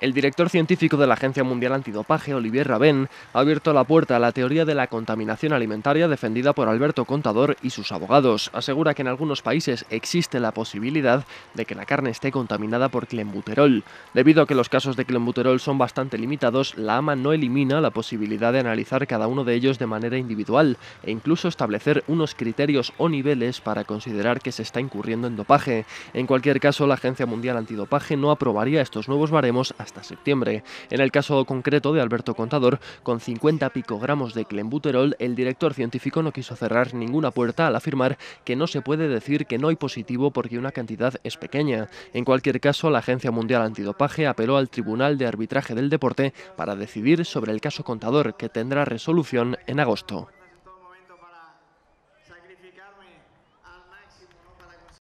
El director científico de la Agencia Mundial Antidopaje, Olivier Rabén, ha abierto la puerta a la teoría de la contaminación alimentaria defendida por Alberto Contador y sus abogados. Asegura que en algunos países existe la posibilidad de que la carne esté contaminada por clenbuterol. Debido a que los casos de clenbuterol son bastante limitados, la AMA no elimina la posibilidad de analizar cada uno de ellos de manera individual e incluso establecer unos criterios o niveles para considerar que se está incurriendo en dopaje. En cualquier caso, la Agencia Mundial Antidopaje no aprobaría estos nuevos baremos septiembre. En el caso concreto de Alberto Contador, con 50 picogramos de clenbuterol, el director científico no quiso cerrar ninguna puerta al afirmar que no se puede decir que no hay positivo porque una cantidad es pequeña. En cualquier caso, la Agencia Mundial Antidopaje apeló al Tribunal de Arbitraje del Deporte para decidir sobre el caso Contador, que tendrá resolución en agosto.